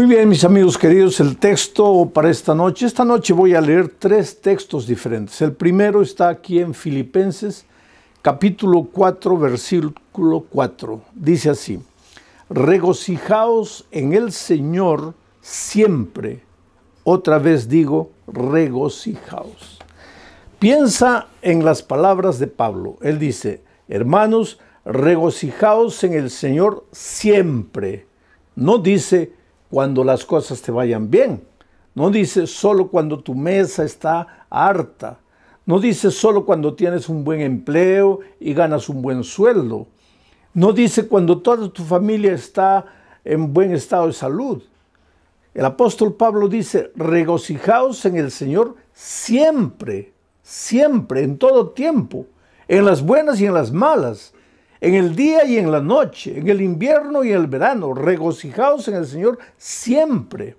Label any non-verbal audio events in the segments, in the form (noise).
Muy bien, mis amigos queridos, el texto para esta noche. Esta noche voy a leer tres textos diferentes. El primero está aquí en Filipenses, capítulo 4, versículo 4. Dice así, regocijaos en el Señor siempre. Otra vez digo, regocijaos. Piensa en las palabras de Pablo. Él dice, hermanos, regocijaos en el Señor siempre. No dice, cuando las cosas te vayan bien. No dice solo cuando tu mesa está harta. No dice solo cuando tienes un buen empleo y ganas un buen sueldo. No dice cuando toda tu familia está en buen estado de salud. El apóstol Pablo dice, regocijaos en el Señor siempre, siempre, en todo tiempo, en las buenas y en las malas en el día y en la noche, en el invierno y el verano, regocijados en el Señor siempre.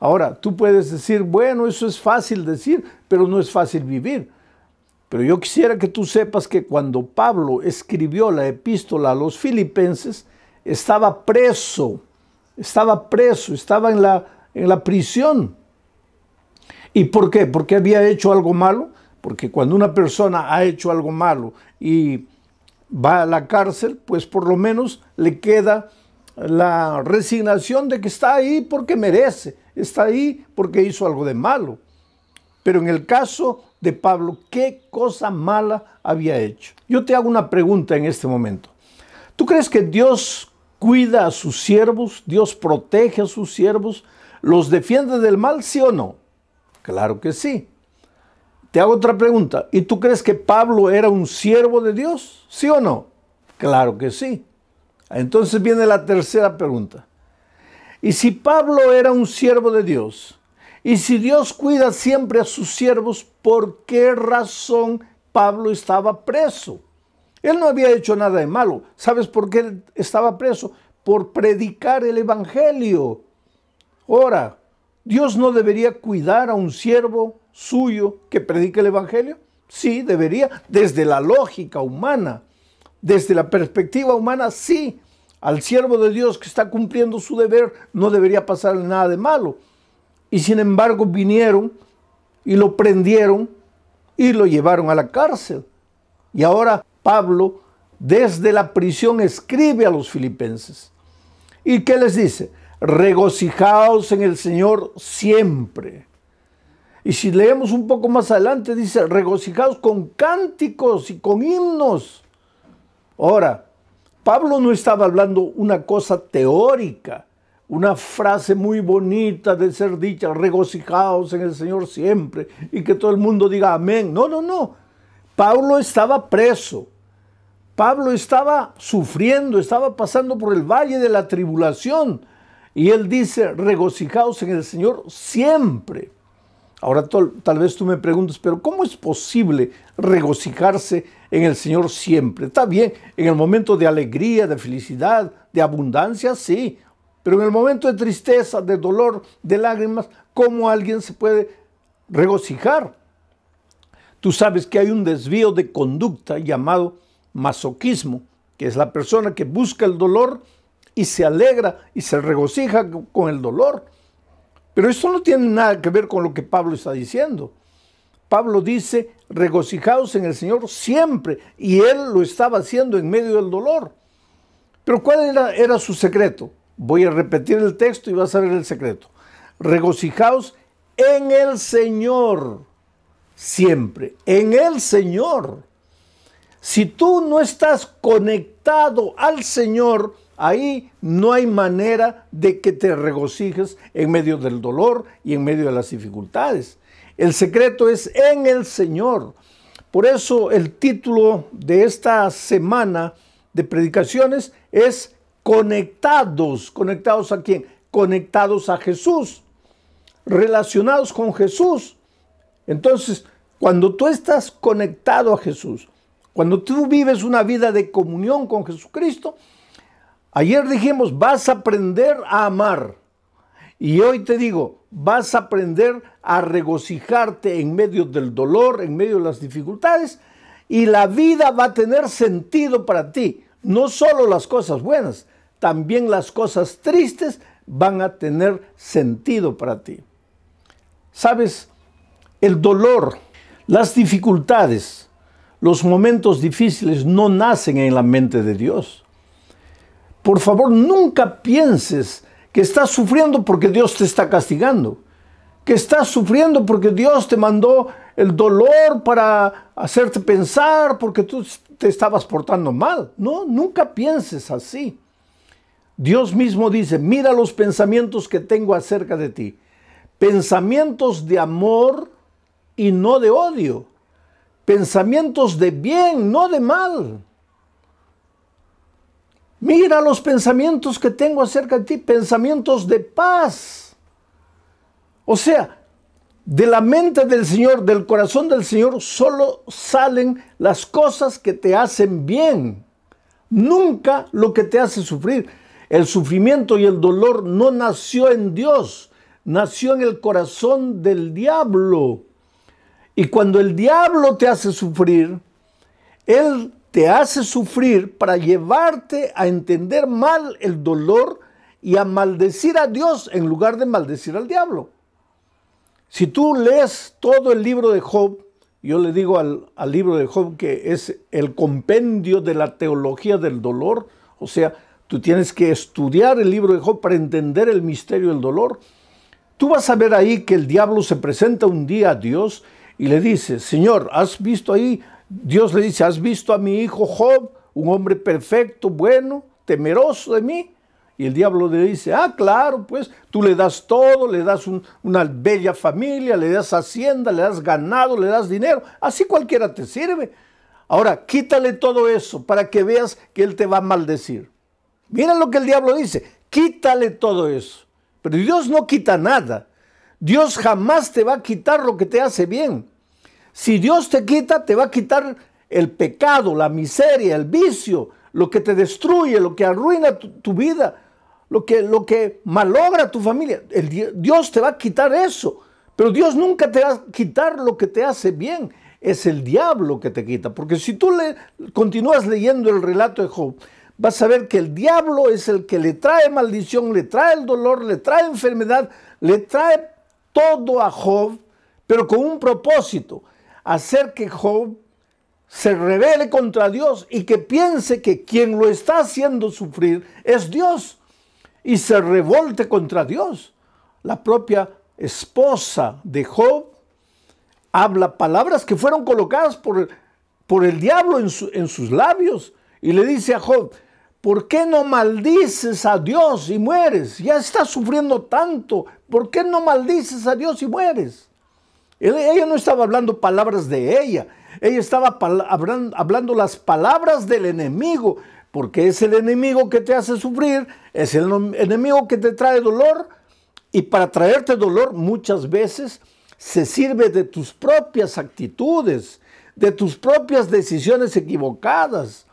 Ahora, tú puedes decir, bueno, eso es fácil decir, pero no es fácil vivir. Pero yo quisiera que tú sepas que cuando Pablo escribió la epístola a los filipenses, estaba preso, estaba preso, estaba en la, en la prisión. ¿Y por qué? Porque había hecho algo malo. Porque cuando una persona ha hecho algo malo y va a la cárcel, pues por lo menos le queda la resignación de que está ahí porque merece, está ahí porque hizo algo de malo. Pero en el caso de Pablo, ¿qué cosa mala había hecho? Yo te hago una pregunta en este momento. ¿Tú crees que Dios cuida a sus siervos? ¿Dios protege a sus siervos? ¿Los defiende del mal, sí o no? Claro que sí. Te hago otra pregunta. ¿Y tú crees que Pablo era un siervo de Dios? ¿Sí o no? Claro que sí. Entonces viene la tercera pregunta. ¿Y si Pablo era un siervo de Dios? ¿Y si Dios cuida siempre a sus siervos, por qué razón Pablo estaba preso? Él no había hecho nada de malo. ¿Sabes por qué estaba preso? Por predicar el Evangelio. Ahora, Dios no debería cuidar a un siervo suyo que predique el Evangelio? Sí, debería, desde la lógica humana, desde la perspectiva humana, sí. Al siervo de Dios que está cumpliendo su deber no debería pasarle nada de malo. Y sin embargo vinieron y lo prendieron y lo llevaron a la cárcel. Y ahora Pablo desde la prisión escribe a los filipenses. ¿Y qué les dice? Regocijaos en el Señor siempre. Y si leemos un poco más adelante, dice, regocijados con cánticos y con himnos. Ahora, Pablo no estaba hablando una cosa teórica, una frase muy bonita de ser dicha, regocijados en el Señor siempre, y que todo el mundo diga amén. No, no, no. Pablo estaba preso. Pablo estaba sufriendo, estaba pasando por el valle de la tribulación. Y él dice, regocijados en el Señor siempre. Ahora tal vez tú me preguntes, pero ¿cómo es posible regocijarse en el Señor siempre? Está bien, en el momento de alegría, de felicidad, de abundancia, sí, pero en el momento de tristeza, de dolor, de lágrimas, ¿cómo alguien se puede regocijar? Tú sabes que hay un desvío de conducta llamado masoquismo, que es la persona que busca el dolor y se alegra y se regocija con el dolor pero esto no tiene nada que ver con lo que Pablo está diciendo. Pablo dice, regocijaos en el Señor siempre, y él lo estaba haciendo en medio del dolor. Pero ¿cuál era, su secreto? Voy a repetir el texto y vas a ver el secreto. Regocijaos en el Señor siempre, en el Señor. Si tú no estás conectado al Señor, Ahí no hay manera de que te regocijes en medio del dolor y en medio de las dificultades. El secreto es en el Señor. Por eso el título de esta semana de predicaciones es Conectados. ¿Conectados a quién? Conectados a Jesús. Relacionados con Jesús. Entonces, cuando tú estás conectado a Jesús, cuando tú vives una vida de comunión con Jesucristo, Ayer dijimos, vas a aprender a amar. Y hoy te digo, vas a aprender a regocijarte en medio del dolor, en medio de las dificultades, y la vida va a tener sentido para ti. No solo las cosas buenas, también las cosas tristes van a tener sentido para ti. Sabes, el dolor, las dificultades, los momentos difíciles no nacen en la mente de Dios por favor, nunca pienses que estás sufriendo porque Dios te está castigando, que estás sufriendo porque Dios te mandó el dolor para hacerte pensar porque tú te estabas portando mal. No, nunca pienses así. Dios mismo dice, mira los pensamientos que tengo acerca de ti. Pensamientos de amor y no de odio. Pensamientos de bien, no de mal Mira los pensamientos que tengo acerca de ti, pensamientos de paz. O sea, de la mente del Señor, del corazón del Señor, solo salen las cosas que te hacen bien. Nunca lo que te hace sufrir. El sufrimiento y el dolor no nació en Dios, nació en el corazón del diablo. Y cuando el diablo te hace sufrir, él te hace sufrir para llevarte a entender mal el dolor y a maldecir a Dios en lugar de maldecir al diablo. Si tú lees todo el libro de Job, yo le digo al, libro de Job que es el compendio de la teología del dolor, o sea, tú tienes que estudiar el libro de Job para entender el misterio del dolor. Tú vas a ver ahí que el diablo se presenta un día a Dios y le dice, Señor, ¿has visto ahí Dios le dice, ¿has visto a mi hijo Job, un hombre perfecto, bueno, temeroso de mí? Y el diablo le dice, ah, claro, pues tú le das todo, le das una bella familia, le das hacienda, le das ganado, le das dinero, así cualquiera te sirve. Ahora, quítale todo eso para que veas que él te va a maldecir. Mira lo que el diablo dice, quítale todo eso. Pero Dios no quita nada. Dios jamás te va a quitar lo que te hace bien. Si Dios te quita, te va a quitar el pecado, la miseria, el vicio, lo que te destruye, lo que arruina tu, vida, lo que, lo que malogra tu familia. El, Dios te va a quitar eso, pero Dios nunca te va a quitar lo que te hace bien. Es el diablo que te quita, porque si tú le, continúas leyendo el relato de Job, vas a ver que el diablo es el que le trae maldición, le trae el dolor, le trae enfermedad, le trae todo a Job, pero con un propósito hacer que Job se revele contra Dios y que piense que quien lo está haciendo sufrir es Dios y se revolte contra Dios. La propia esposa de Job habla palabras que fueron colocadas por, por el diablo en, en sus labios y le dice a Job, ¿por qué no maldices a Dios y mueres? Ya estás sufriendo tanto, ¿por qué no maldices a Dios y mueres? Ella no estaba hablando palabras de ella, ella estaba hablando las palabras del enemigo, porque es el enemigo que te hace sufrir, es el enemigo que te trae dolor, y para traerte dolor muchas veces se sirve de tus propias actitudes, de tus propias decisiones equivocadas,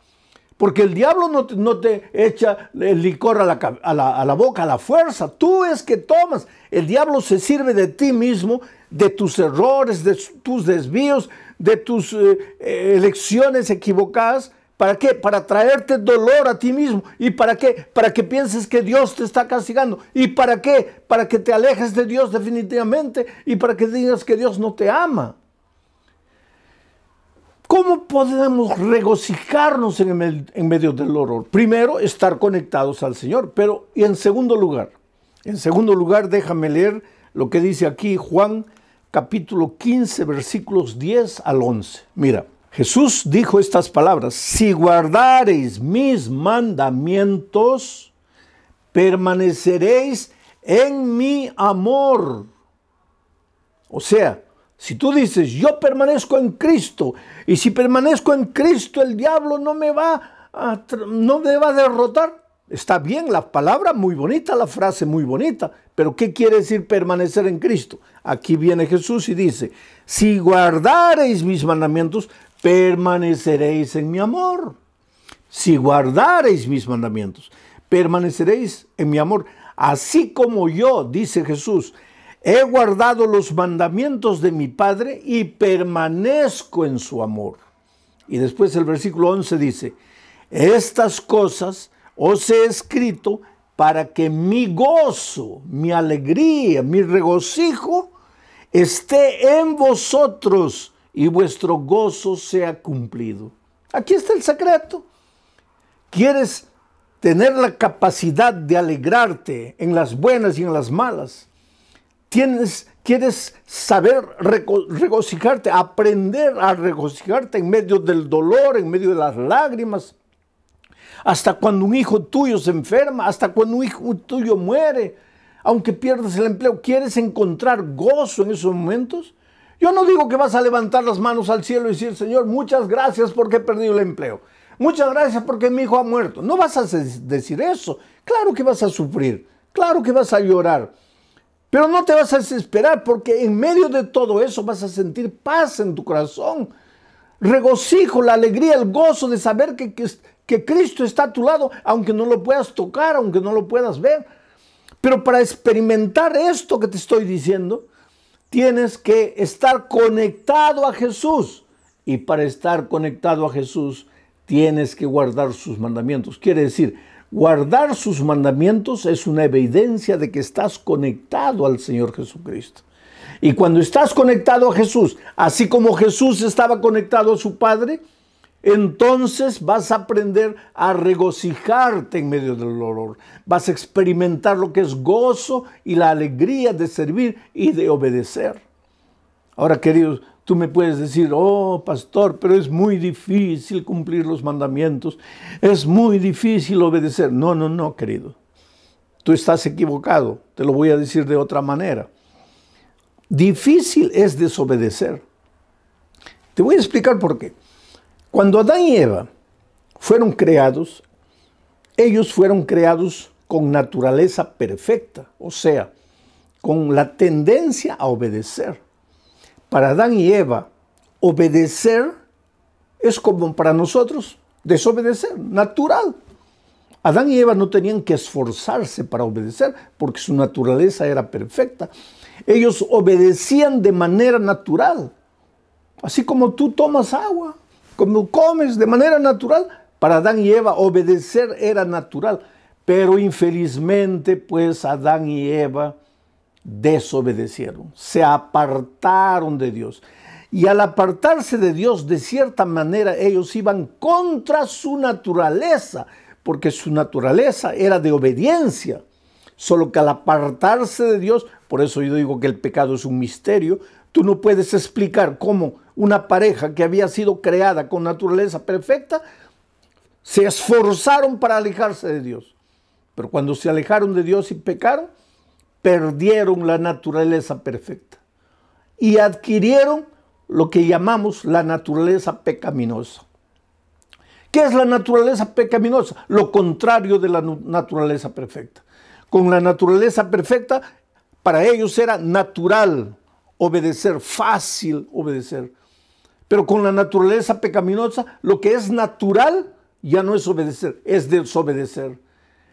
porque el diablo no te, echa el licor a la, boca, a la fuerza. Tú es que tomas. El diablo se sirve de ti mismo, de tus errores, de tus desvíos, de tus eh, eh, elecciones equivocadas. ¿Para qué? Para traerte dolor a ti mismo. ¿Y para qué? Para que pienses que Dios te está castigando. ¿Y para qué? Para que te alejes de Dios definitivamente y para que digas que Dios no te ama. ¿Cómo podemos regocijarnos en, medio del horror? Primero, estar conectados al Señor, pero y en segundo lugar, en segundo lugar, déjame leer lo que dice aquí Juan capítulo 15, versículos 10 al 11. Mira, Jesús dijo estas palabras, si guardareis mis mandamientos, permaneceréis en mi amor. O sea, si tú dices, yo permanezco en Cristo, y si permanezco en Cristo, el diablo no me va a, no derrotar. Está bien la palabra, muy bonita, la frase muy bonita, pero ¿qué quiere decir permanecer en Cristo? Aquí viene Jesús y dice, si guardareis mis mandamientos, permaneceréis en mi amor. Si guardareis mis mandamientos, permaneceréis en mi amor. Así como yo, dice Jesús, He guardado los mandamientos de mi Padre y permanezco en su amor. Y después el versículo 11 dice, estas cosas os he escrito para que mi gozo, mi alegría, mi regocijo esté en vosotros y vuestro gozo sea cumplido. Aquí está el secreto. ¿Quieres tener la capacidad de alegrarte en las buenas y en las malas? Tienes, quieres saber regocijarte, aprender a regocijarte en medio del dolor, en medio de las lágrimas. Hasta cuando un hijo tuyo se enferma, hasta cuando un hijo tuyo muere, aunque pierdas el empleo, ¿quieres encontrar gozo en esos momentos? Yo no digo que vas a levantar las manos al cielo y decir, Señor, muchas gracias porque he perdido el empleo. Muchas gracias porque mi hijo ha muerto. No vas a decir eso. Claro que vas a sufrir. Claro que vas a llorar. Pero no te vas a desesperar porque en medio de todo eso vas a sentir paz en tu corazón, regocijo, la alegría, el gozo de saber que, Cristo está a tu lado, aunque no lo puedas tocar, aunque no lo puedas ver. Pero para experimentar esto que te estoy diciendo, tienes que estar conectado a Jesús. Y para estar conectado a Jesús, tienes que guardar sus mandamientos. Quiere decir, Guardar sus mandamientos es una evidencia de que estás conectado al Señor Jesucristo. Y cuando estás conectado a Jesús, así como Jesús estaba conectado a su Padre, entonces vas a aprender a regocijarte en medio del dolor. Vas a experimentar lo que es gozo y la alegría de servir y de obedecer. Ahora, queridos, Tú me puedes decir, oh pastor, pero es muy difícil cumplir los mandamientos, es muy difícil obedecer. No, no, no, querido. Tú estás equivocado, te lo voy a decir de otra manera. Difícil es desobedecer. Te voy a explicar por qué. Cuando Adán y Eva fueron creados, ellos fueron creados con naturaleza perfecta, o sea, con la tendencia a obedecer. Para Adán y Eva, obedecer es como para nosotros desobedecer, natural. Adán y Eva no tenían que esforzarse para obedecer porque su naturaleza era perfecta. Ellos obedecían de manera natural. Así como tú tomas agua, como comes de manera natural, para Adán y Eva obedecer era natural. Pero infelizmente, pues Adán y Eva desobedecieron, se apartaron de Dios. Y al apartarse de Dios, de cierta manera, ellos iban contra su naturaleza, porque su naturaleza era de obediencia. Solo que al apartarse de Dios, por eso yo digo que el pecado es un misterio, tú no puedes explicar cómo una pareja que había sido creada con naturaleza perfecta, se esforzaron para alejarse de Dios. Pero cuando se alejaron de Dios y pecaron, perdieron la naturaleza perfecta y adquirieron lo que llamamos la naturaleza pecaminosa. ¿Qué es la naturaleza pecaminosa? Lo contrario de la naturaleza perfecta. Con la naturaleza perfecta, para ellos era natural obedecer, fácil obedecer. Pero con la naturaleza pecaminosa, lo que es natural ya no es obedecer, es desobedecer.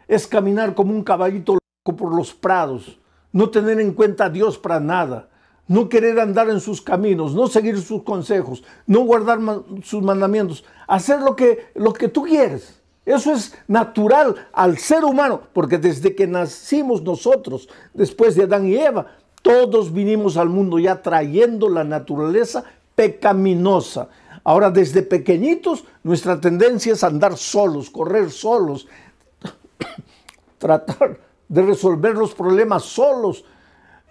Es caminar como un caballito loco por los prados no tener en cuenta a Dios para nada, no querer andar en sus caminos, no seguir sus consejos, no guardar sus mandamientos, hacer lo que, lo que tú quieres. Eso es natural al ser humano, porque desde que nacimos nosotros, después de Adán y Eva, todos vinimos al mundo ya trayendo la naturaleza pecaminosa. Ahora, desde pequeñitos, nuestra tendencia es andar solos, correr solos, (coughs) tratar de resolver los problemas solos.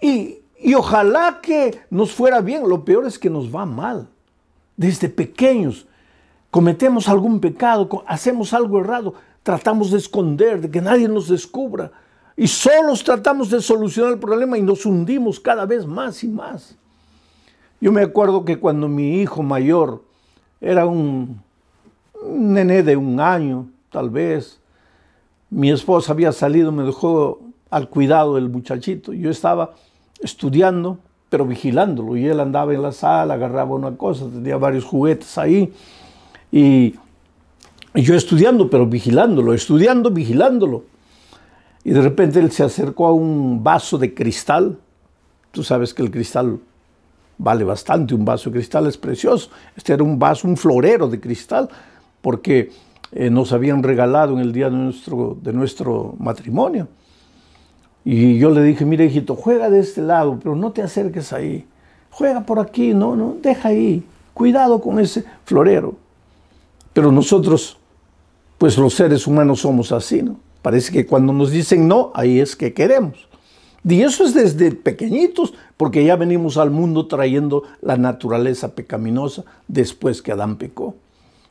Y, ojalá que nos fuera bien. Lo peor es que nos va mal. Desde pequeños cometemos algún pecado, hacemos algo errado, tratamos de esconder, de que nadie nos descubra. Y solos tratamos de solucionar el problema y nos hundimos cada vez más y más. Yo me acuerdo que cuando mi hijo mayor era un, un nené de un año, tal vez, mi esposa había salido, me dejó al cuidado del muchachito. Yo estaba estudiando, pero vigilándolo. Y él andaba en la sala, agarraba una cosa, tenía varios juguetes ahí. Y yo estudiando, pero vigilándolo, estudiando, vigilándolo. Y de repente él se acercó a un vaso de cristal. Tú sabes que el cristal vale bastante, un vaso de cristal es precioso. Este era un vaso, un florero de cristal, porque eh, nos habían regalado en el día de nuestro, de nuestro matrimonio. Y yo le dije, mire hijito, juega de este lado, pero no te acerques ahí. Juega por aquí, no, no, deja ahí. Cuidado con ese florero. Pero nosotros, pues los seres humanos somos así, ¿no? Parece que cuando nos dicen no, ahí es que queremos. Y eso es desde pequeñitos, porque ya venimos al mundo trayendo la naturaleza pecaminosa después que Adán pecó.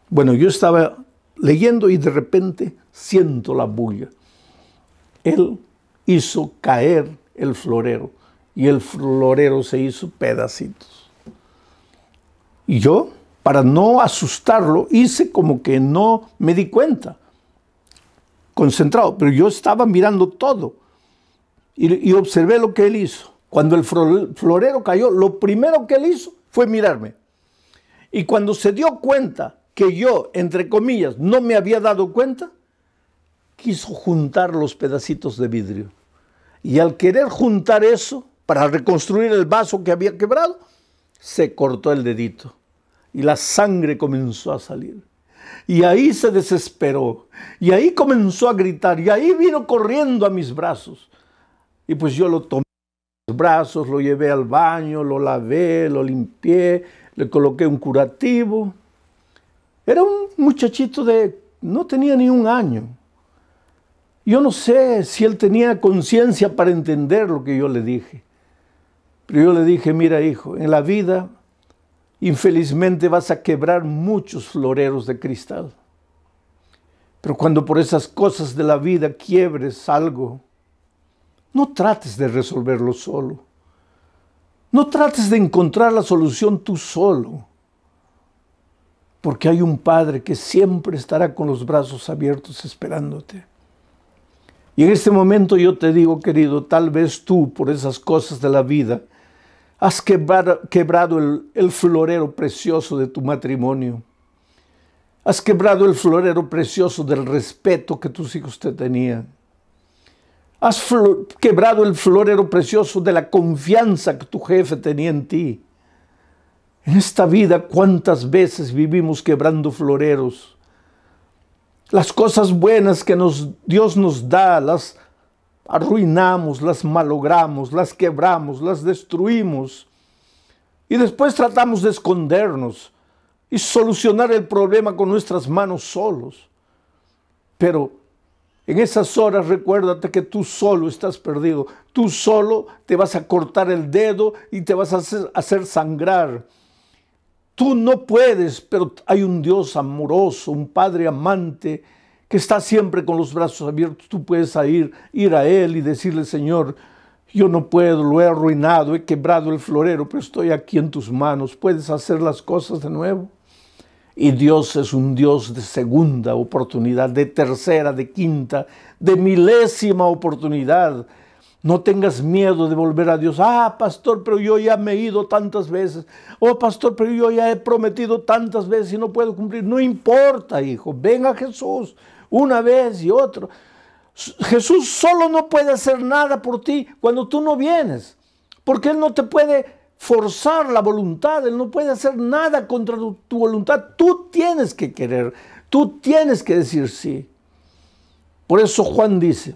Bueno, yo estaba leyendo y de repente siento la bulla. Él hizo caer el florero y el florero se hizo pedacitos. Y yo, para no asustarlo, hice como que no me di cuenta, concentrado, pero yo estaba mirando todo y, observé lo que él hizo. Cuando el florero cayó, lo primero que él hizo fue mirarme. Y cuando se dio cuenta que yo, entre comillas, no me había dado cuenta, quiso juntar los pedacitos de vidrio. Y al querer juntar eso para reconstruir el vaso que había quebrado, se cortó el dedito y la sangre comenzó a salir. Y ahí se desesperó y ahí comenzó a gritar y ahí vino corriendo a mis brazos. Y pues yo lo tomé en mis brazos, lo llevé al baño, lo lavé, lo limpié, le coloqué un curativo, era un muchachito de, no tenía ni un año. Yo no sé si él tenía conciencia para entender lo que yo le dije. Pero yo le dije, mira hijo, en la vida infelizmente vas a quebrar muchos floreros de cristal. Pero cuando por esas cosas de la vida quiebres algo, no trates de resolverlo solo. No trates de encontrar la solución tú solo porque hay un Padre que siempre estará con los brazos abiertos esperándote. Y en este momento yo te digo, querido, tal vez tú por esas cosas de la vida has quebrado, el, el florero precioso de tu matrimonio. Has quebrado el florero precioso del respeto que tus hijos te tenían. Has quebrado el florero precioso de la confianza que tu jefe tenía en ti. En esta vida cuántas veces vivimos quebrando floreros. Las cosas buenas que nos, Dios nos da, las arruinamos, las malogramos, las quebramos, las destruimos. Y después tratamos de escondernos y solucionar el problema con nuestras manos solos. Pero en esas horas recuérdate que tú solo estás perdido. Tú solo te vas a cortar el dedo y te vas a hacer sangrar Tú no puedes, pero hay un Dios amoroso, un Padre amante que está siempre con los brazos abiertos. Tú puedes ir, ir a Él y decirle, Señor, yo no puedo, lo he arruinado, he quebrado el florero, pero estoy aquí en tus manos. Puedes hacer las cosas de nuevo. Y Dios es un Dios de segunda oportunidad, de tercera, de quinta, de milésima oportunidad no tengas miedo de volver a Dios. Ah, pastor, pero yo ya me he ido tantas veces. Oh, pastor, pero yo ya he prometido tantas veces y no puedo cumplir. No importa, hijo. Ven a Jesús una vez y otra. Jesús solo no puede hacer nada por ti cuando tú no vienes. Porque Él no te puede forzar la voluntad. Él no puede hacer nada contra tu voluntad. Tú tienes que querer. Tú tienes que decir sí. Por eso Juan dice,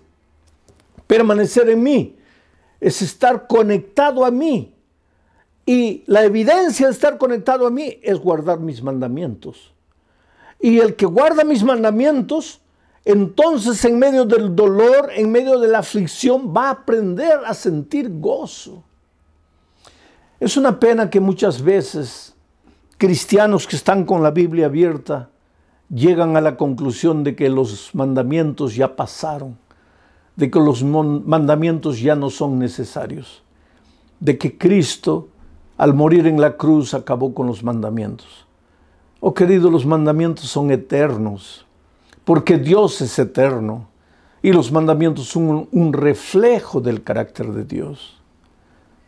Permanecer en mí es estar conectado a mí. Y la evidencia de estar conectado a mí es guardar mis mandamientos. Y el que guarda mis mandamientos, entonces en medio del dolor, en medio de la aflicción, va a aprender a sentir gozo. Es una pena que muchas veces cristianos que están con la Biblia abierta llegan a la conclusión de que los mandamientos ya pasaron de que los mandamientos ya no son necesarios, de que Cristo al morir en la cruz acabó con los mandamientos. Oh querido, los mandamientos son eternos, porque Dios es eterno y los mandamientos son un reflejo del carácter de Dios.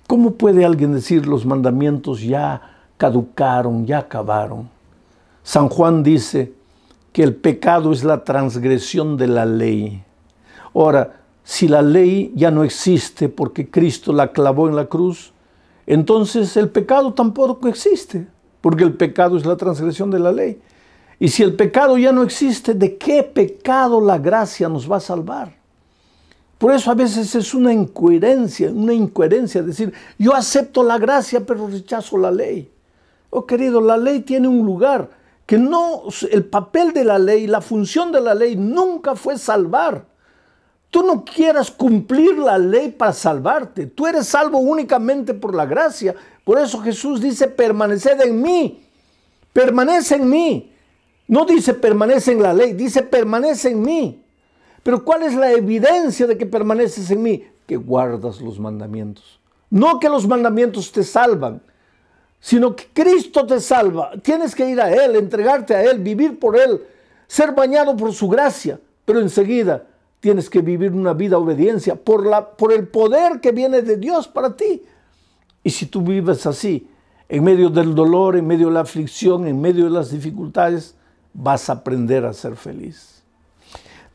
¿Cómo puede alguien decir los mandamientos ya caducaron, ya acabaron? San Juan dice que el pecado es la transgresión de la ley. Ahora, si la ley ya no existe porque Cristo la clavó en la cruz, entonces el pecado tampoco existe, porque el pecado es la transgresión de la ley. Y si el pecado ya no existe, ¿de qué pecado la gracia nos va a salvar? Por eso a veces es una incoherencia, una incoherencia decir, yo acepto la gracia pero rechazo la ley. Oh querido, la ley tiene un lugar que no, el papel de la ley, la función de la ley nunca fue salvar Tú no quieras cumplir la ley para salvarte. Tú eres salvo únicamente por la gracia. Por eso Jesús dice, permaneced en mí. Permanece en mí. No dice permanece en la ley, dice permanece en mí. Pero ¿cuál es la evidencia de que permaneces en mí? Que guardas los mandamientos. No que los mandamientos te salvan, sino que Cristo te salva. Tienes que ir a Él, entregarte a Él, vivir por Él, ser bañado por su gracia. Pero enseguida Tienes que vivir una vida obediencia por, la, por el poder que viene de Dios para ti. Y si tú vives así, en medio del dolor, en medio de la aflicción, en medio de las dificultades, vas a aprender a ser feliz.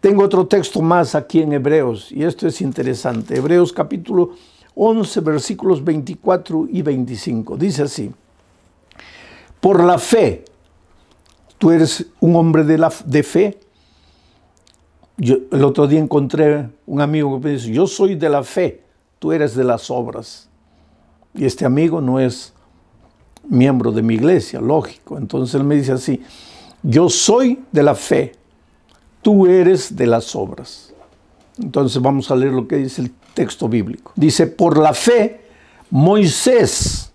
Tengo otro texto más aquí en Hebreos, y esto es interesante. Hebreos capítulo 11, versículos 24 y 25. Dice así, por la fe, tú eres un hombre de, la, de fe, el otro día encontré un amigo que me dice, yo soy de la fe, tú eres de las obras. Y este amigo no es miembro de mi iglesia, lógico. Entonces él me dice así, yo soy de la fe, tú eres de las obras. Entonces vamos a leer lo que dice el texto bíblico. Dice, por la fe, Moisés,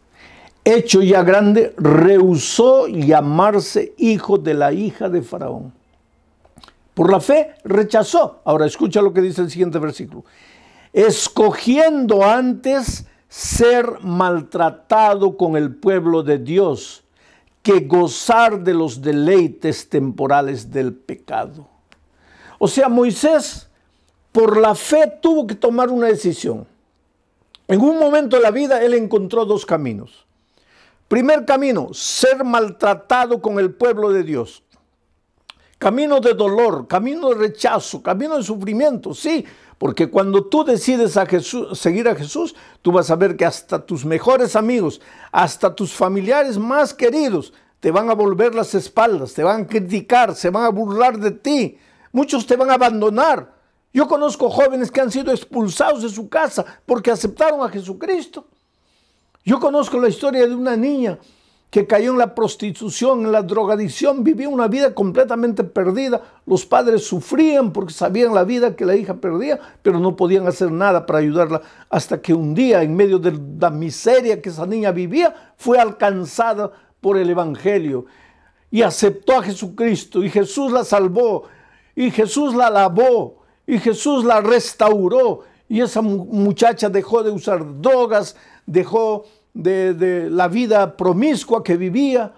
hecho ya grande, rehusó llamarse hijo de la hija de Faraón por la fe rechazó. Ahora escucha lo que dice el siguiente versículo. Escogiendo antes ser maltratado con el pueblo de Dios que gozar de los deleites temporales del pecado. O sea, Moisés por la fe tuvo que tomar una decisión. En un momento de la vida él encontró dos caminos. Primer camino, ser maltratado con el pueblo de Dios. Camino de dolor, camino de rechazo, camino de sufrimiento, sí, porque cuando tú decides a seguir a Jesús, tú vas a ver que hasta tus mejores amigos, hasta tus familiares más queridos, te van a volver las espaldas, te van a criticar, se van a burlar de ti, muchos te van a abandonar. Yo conozco jóvenes que han sido expulsados de su casa porque aceptaron a Jesucristo. Yo conozco la historia de una niña que cayó en la prostitución, en la drogadicción, vivía una vida completamente perdida. Los padres sufrían porque sabían la vida que la hija perdía, pero no podían hacer nada para ayudarla. Hasta que un día, en medio de la miseria que esa niña vivía, fue alcanzada por el Evangelio y aceptó a Jesucristo. Y Jesús la salvó, y Jesús la lavó, y Jesús la restauró. Y esa muchacha dejó de usar drogas, dejó de, la vida promiscua que vivía.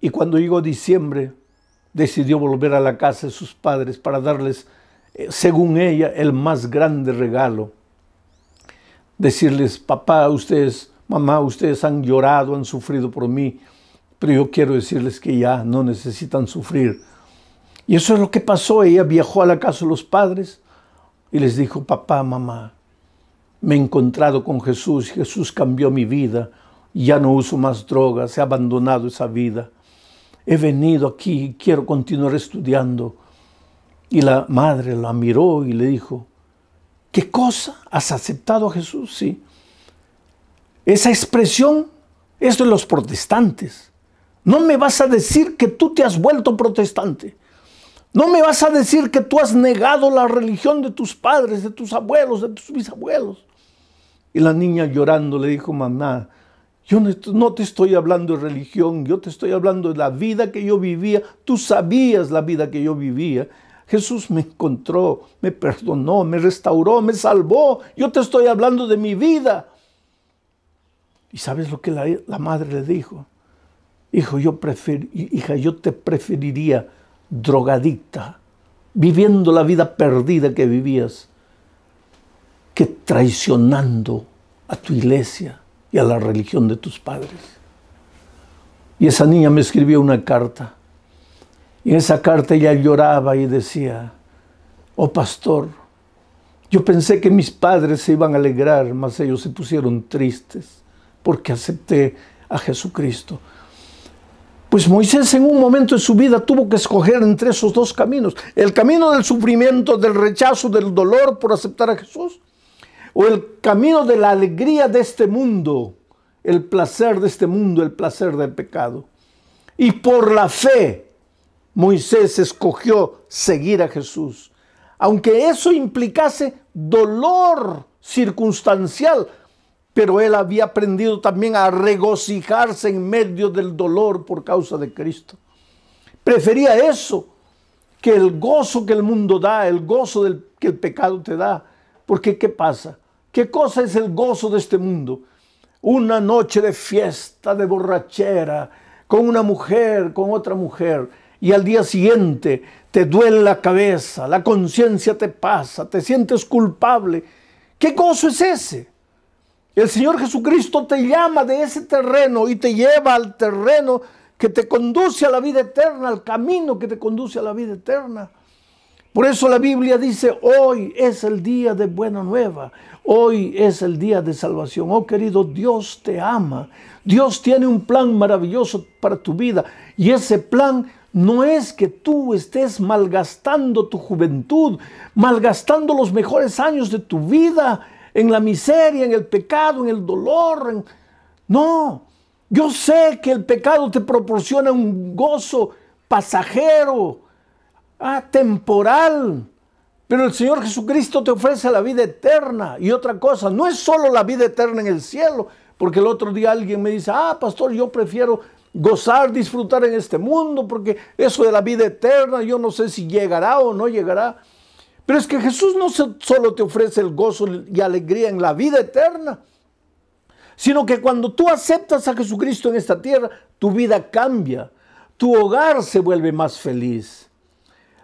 Y cuando llegó diciembre, decidió volver a la casa de sus padres para darles, eh, según ella, el más grande regalo. Decirles, papá, ustedes, mamá, ustedes han llorado, han sufrido por mí, pero yo quiero decirles que ya no necesitan sufrir. Y eso es lo que pasó. Ella viajó a la casa de los padres y les dijo, papá, mamá, me he encontrado con Jesús, Jesús cambió mi vida, ya no uso más drogas, he abandonado esa vida. He venido aquí y quiero continuar estudiando. Y la madre la miró y le dijo, ¿qué cosa? ¿Has aceptado a Jesús? Sí. Esa expresión es de los protestantes. No me vas a decir que tú te has vuelto protestante. No me vas a decir que tú has negado la religión de tus padres, de tus abuelos, de tus bisabuelos. Y la niña llorando le dijo, mamá, yo no te estoy hablando de religión, yo te estoy hablando de la vida que yo vivía. Tú sabías la vida que yo vivía. Jesús me encontró, me perdonó, me restauró, me salvó. Yo te estoy hablando de mi vida. ¿Y sabes lo que la, madre le dijo? Hijo, yo hija, yo te preferiría drogadicta, viviendo la vida perdida que vivías, que traicionando a tu iglesia y a la religión de tus padres. Y esa niña me escribió una carta. Y en esa carta ella lloraba y decía, oh pastor, yo pensé que mis padres se iban a alegrar, mas ellos se pusieron tristes porque acepté a Jesucristo. Pues Moisés en un momento de su vida tuvo que escoger entre esos dos caminos, el camino del sufrimiento, del rechazo, del dolor por aceptar a Jesús o el camino de la alegría de este mundo, el placer de este mundo, el placer del pecado. Y por la fe, Moisés escogió seguir a Jesús, aunque eso implicase dolor circunstancial, pero él había aprendido también a regocijarse en medio del dolor por causa de Cristo. Prefería eso que el gozo que el mundo da, el gozo que el pecado te da. Porque ¿qué pasa? ¿Qué cosa es el gozo de este mundo? Una noche de fiesta, de borrachera, con una mujer, con otra mujer, y al día siguiente te duele la cabeza, la conciencia te pasa, te sientes culpable. ¿Qué gozo es ese? El Señor Jesucristo te llama de ese terreno y te lleva al terreno que te conduce a la vida eterna, al camino que te conduce a la vida eterna. Por eso la Biblia dice, hoy es el día de buena nueva. Hoy es el día de salvación. Oh querido, Dios te ama. Dios tiene un plan maravilloso para tu vida. Y ese plan no es que tú estés malgastando tu juventud, malgastando los mejores años de tu vida en la miseria, en el pecado, en el dolor. No, yo sé que el pecado te proporciona un gozo pasajero, atemporal. Ah, temporal pero el Señor Jesucristo te ofrece la vida eterna y otra cosa, no es solo la vida eterna en el cielo, porque el otro día alguien me dice, ah, pastor, yo prefiero gozar, disfrutar en este mundo, porque eso de la vida eterna, yo no sé si llegará o no llegará. Pero es que Jesús no solo te ofrece el gozo y alegría en la vida eterna, sino que cuando tú aceptas a Jesucristo en esta tierra, tu vida cambia, tu hogar se vuelve más feliz.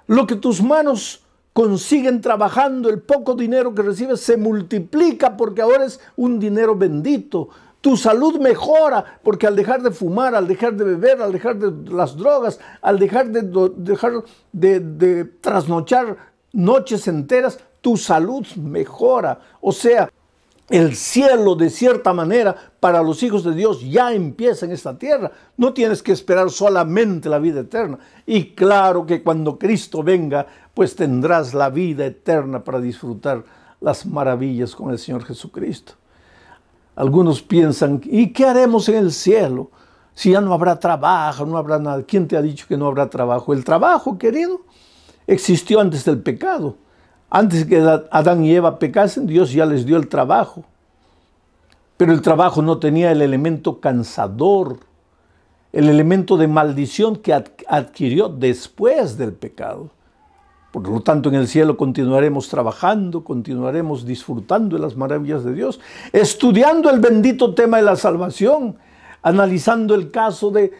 Lo que tus manos consiguen trabajando, el poco dinero que recibes se multiplica porque ahora es un dinero bendito. Tu salud mejora porque al dejar de fumar, al dejar de beber, al dejar de las drogas, al dejar de, dejar de, de trasnochar noches enteras, tu salud mejora. O sea, el cielo de cierta manera para los hijos de Dios ya empieza en esta tierra. No tienes que esperar solamente la vida eterna. Y claro que cuando Cristo venga, pues tendrás la vida eterna para disfrutar las maravillas con el Señor Jesucristo. Algunos piensan, ¿y qué haremos en el cielo? Si ya no habrá trabajo, no habrá nada. ¿Quién te ha dicho que no habrá trabajo? El trabajo, querido, existió antes del pecado. Antes que Adán y Eva pecasen, Dios ya les dio el trabajo. Pero el trabajo no tenía el elemento cansador, el elemento de maldición que adquirió después del pecado. Por lo tanto, en el cielo continuaremos trabajando, continuaremos disfrutando de las maravillas de Dios, estudiando el bendito tema de la salvación, analizando el caso de,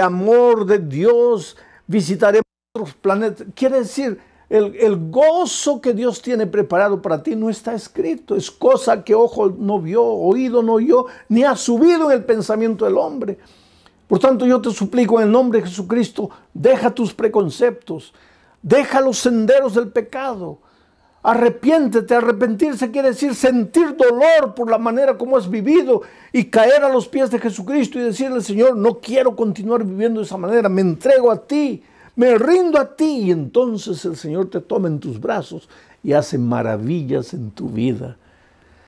amor de Dios, visitaremos otros planetas. Quiere decir, el, gozo que Dios tiene preparado para ti no está escrito. Es cosa que ojo no vio, oído no oyó, ni ha subido en el pensamiento del hombre. Por tanto, yo te suplico en el nombre de Jesucristo, deja tus preconceptos, deja los senderos del pecado. Arrepiéntete, arrepentirse quiere decir sentir dolor por la manera como has vivido y caer a los pies de Jesucristo y decirle, Señor, no quiero continuar viviendo de esa manera, me entrego a ti me rindo a ti y entonces el Señor te toma en tus brazos y hace maravillas en tu vida.